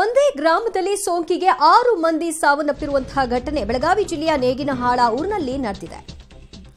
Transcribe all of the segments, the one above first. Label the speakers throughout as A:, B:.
A: ಒಂದೇ ಗ್ರಾಮದಲ್ಲಿ ಸೋಂಕಿಗೆ ಆರು ಮಂದಿ ಸಾವನ್ನಪ್ಪಿರುವಂತಹ ಘಟನೆ ಬೆಳಗಾವಿ ಜಿಲ್ಲೆಯ ನೇಗಿನಹಾಳ ಊರಿನಲ್ಲಿ ನಡೆದಿದೆ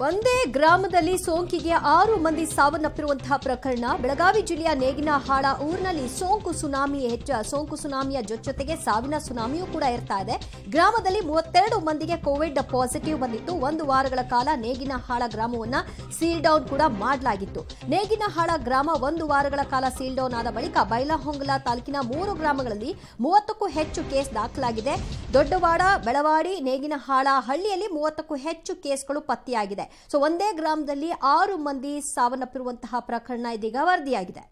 A: ಒಂದೇ ಗ್ರಾಮದಲ್ಲಿ ಸೋಂಕಿಗೆ ಆರು ಮಂದಿ ಸಾವನ್ನಪ್ಪಿರುವಂತಹ ಪ್ರಕರಣ ಬೆಳಗಾವಿ ಜಿಲ್ಲೆಯ ನೇಗಿನಹಾಳ ಊರಿನಲ್ಲಿ ಸೋಂಕು ಸುನಾಮಿ ಹೆಚ್ಚ ಸೋಂಕು ಸುನಾಮಿಯ ಜೊತೆಗೆ ಸಾವಿನ ಸುನಾಮಿಯೂ ಕೂಡ ಇರ್ತಾ ಇದೆ ಗ್ರಾಮದಲ್ಲಿ ಮೂವತ್ತೆರಡು ಮಂದಿಗೆ ಕೋವಿಡ್ ಪಾಸಿಟಿವ್ ಬಂದಿತ್ತು ಒಂದು ವಾರಗಳ ಕಾಲ ನೇಗಿನಹಾಳ ಗ್ರಾಮವನ್ನು ಸೀಲ್ ಡೌನ್ ಕೂಡ ಮಾಡಲಾಗಿತ್ತು ನೇಗಿನಹಾಳ ಗ್ರಾಮ ಒಂದು ವಾರಗಳ ಕಾಲ ಸೀಲ್ ಡೌನ್ ಆದ ಬಳಿಕ ಬೈಲಹೊಂಗಲ ತಾಲೂಕಿನ ಮೂರು ಗ್ರಾಮಗಳಲ್ಲಿ ಮೂವತ್ತಕ್ಕೂ ಹೆಚ್ಚು ಕೇಸ್ ದಾಖಲಾಗಿದೆ ದೊಡ್ಡವಾಡ ಬೆಳವಾಡಿ ನೇಗಿನಹಾಳ ಹಳ್ಳಿಯಲ್ಲಿ ಮೂವತ್ತಕ್ಕೂ ಹೆಚ್ಚು ಕೇಸ್ಗಳು ಪತ್ತೆಯಾಗಿದೆ ಸೊ ಒಂದೇ ಗ್ರಾಮದಲ್ಲಿ ಆರು ಮಂದಿ ಸಾವನ್ನಪ್ಪಿರುವಂತಹ ಪ್ರಕರಣ ಇದೀಗ ವರದಿಯಾಗಿದೆ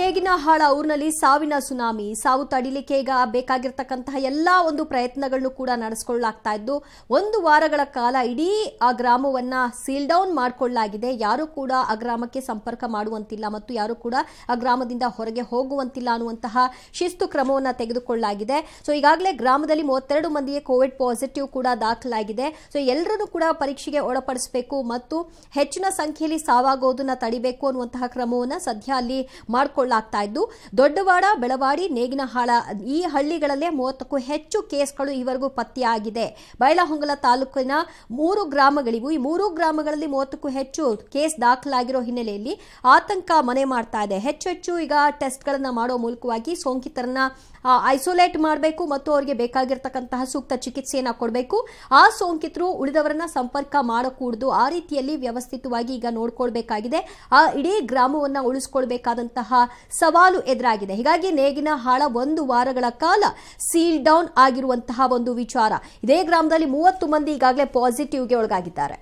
A: ನೇಗಿನ ಹಾಳ ಊರಿನಲ್ಲಿ ಸಾವಿನ ಸುನಾಮಿ ಸಾವು ತಡಿಲಿಕ್ಕೆ ಈಗ ಬೇಕಾಗಿರ್ತಕ್ಕಂತಹ ಎಲ್ಲ ಒಂದು ಪ್ರಯತ್ನಗಳನ್ನು ಕೂಡ ನಡೆಸ್ಕೊಳ್ಳಾಗ್ತಾ ಇದ್ದು ಒಂದು ವಾರಗಳ ಕಾಲ ಇಡೀ ಆ ಗ್ರಾಮವನ್ನ ಸೀಲ್ ಡೌನ್ ಮಾಡಿಕೊಳ್ಳಲಾಗಿದೆ ಯಾರು ಕೂಡ ಆ ಗ್ರಾಮಕ್ಕೆ ಸಂಪರ್ಕ ಮಾಡುವಂತಿಲ್ಲ ಮತ್ತು ಯಾರು ಕೂಡ ಆ ಗ್ರಾಮದಿಂದ ಹೊರಗೆ ಹೋಗುವಂತಿಲ್ಲ ಅನ್ನುವಂತಹ ಶಿಸ್ತು ಕ್ರಮವನ್ನು ತೆಗೆದುಕೊಳ್ಳಲಾಗಿದೆ ಸೊ ಈಗಾಗಲೇ ಗ್ರಾಮದಲ್ಲಿ ಮೂವತ್ತೆರಡು ಮಂದಿಗೆ ಕೋವಿಡ್ ಪಾಸಿಟಿವ್ ಕೂಡ ದಾಖಲಾಗಿದೆ ಸೊ ಎಲ್ಲರನ್ನೂ ಕೂಡ ಪರೀಕ್ಷೆಗೆ ಒಳಪಡಿಸಬೇಕು ಮತ್ತು ಹೆಚ್ಚಿನ ಸಂಖ್ಯೆಯಲ್ಲಿ ಸಾವಾಗೋದನ್ನ ತಡಿಬೇಕು ಅನ್ನುವಂತಹ ಕ್ರಮವನ್ನು ಸದ್ಯ ಅಲ್ಲಿ ಮಾಡಿಕೊಳ್ಳ ಇದ್ದು ದೊಡ್ಡವಾಡ ಬೆಳವಾಡಿ ನೇಗಿನಹಾಳ ಈ ಹಳ್ಳಿಗಳಲ್ಲೇ ಮೂವತ್ತಕ್ಕೂ ಹೆಚ್ಚು ಕೇಸ್ಗಳು ಈವರೆಗೂ ಪತ್ತೆಯಾಗಿದೆ ಬೈಲಹೊಂಗಲ ತಾಲೂಕಿನ ಮೂರು ಗ್ರಾಮಗಳಿಗೂ ಈ ಮೂರು ಗ್ರಾಮಗಳಲ್ಲಿ ಮೂವತ್ತಕ್ಕೂ ಹೆಚ್ಚು ಕೇಸ್ ದಾಖಲಾಗಿರೋ ಹಿನ್ನೆಲೆಯಲ್ಲಿ ಆತಂಕ ಮನೆ ಮಾಡ್ತಾ ಇದೆ ಹೆಚ್ಚೆಚ್ಚು ಈಗ ಟೆಸ್ಟ್ಗಳನ್ನು ಮಾಡೋ ಮೂಲಕವಾಗಿ ಸೋಂಕಿತರನ್ನ ಐಸೋಲೇಟ್ ಮಾಡಬೇಕು ಮತ್ತು ಅವರಿಗೆ ಬೇಕಾಗಿರ್ತಕ್ಕಂತಹ ಸೂಕ್ತ ಚಿಕಿತ್ಸೆಯನ್ನು ಕೊಡಬೇಕು ಆ ಸೋಂಕಿತರು ಉಳಿದವರನ್ನ ಸಂಪರ್ಕ ಮಾಡಕೂಡದು ಆ ರೀತಿಯಲ್ಲಿ ವ್ಯವಸ್ಥಿತವಾಗಿ ಈಗ ನೋಡ್ಕೊಳ್ಬೇಕಾಗಿದೆ ಆ ಇಡೀ ಗ್ರಾಮವನ್ನ ಉಳಿಸ್ಕೊಳ್ಬೇಕಾದಂತಹ ಸವಾಲು ಎದುರಾಗಿದೆ ಹೀಗಾಗಿ ನೇಗಿನ ಹಾಳ ಒಂದು ವಾರಗಳ ಕಾಲ ಸೀಲ್ ಡೌನ್ ಆಗಿರುವಂತಹ ಒಂದು ವಿಚಾರ ಇದೇ ಗ್ರಾಮದಲ್ಲಿ ಮೂವತ್ತು ಮಂದಿ ಈಗಾಗಲೇ ಪಾಸಿಟಿವ್ಗೆ ಒಳಗಾಗಿದ್ದಾರೆ